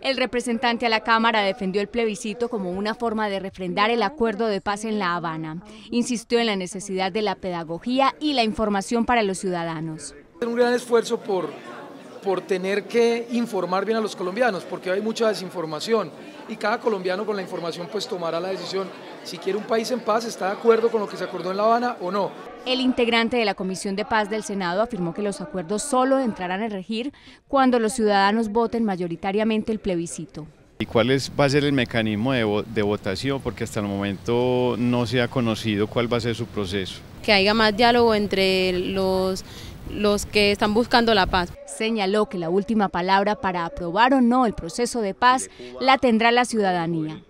El representante a la Cámara defendió el plebiscito como una forma de refrendar el acuerdo de paz en La Habana. Insistió en la necesidad de la pedagogía y la información para los ciudadanos. Un gran esfuerzo por, por tener que informar bien a los colombianos, porque hay mucha desinformación y cada colombiano con la información pues tomará la decisión si quiere un país en paz, está de acuerdo con lo que se acordó en La Habana o no. El integrante de la Comisión de Paz del Senado afirmó que los acuerdos solo entrarán a regir cuando los ciudadanos voten mayoritariamente el plebiscito. ¿Y cuál va a ser el mecanismo de, votación? Porque hasta el momento no se ha conocido cuál va a ser su proceso. Que haya más diálogo entre los, los que están buscando la paz. Señaló que la última palabra para aprobar o no el proceso de paz la tendrá la ciudadanía.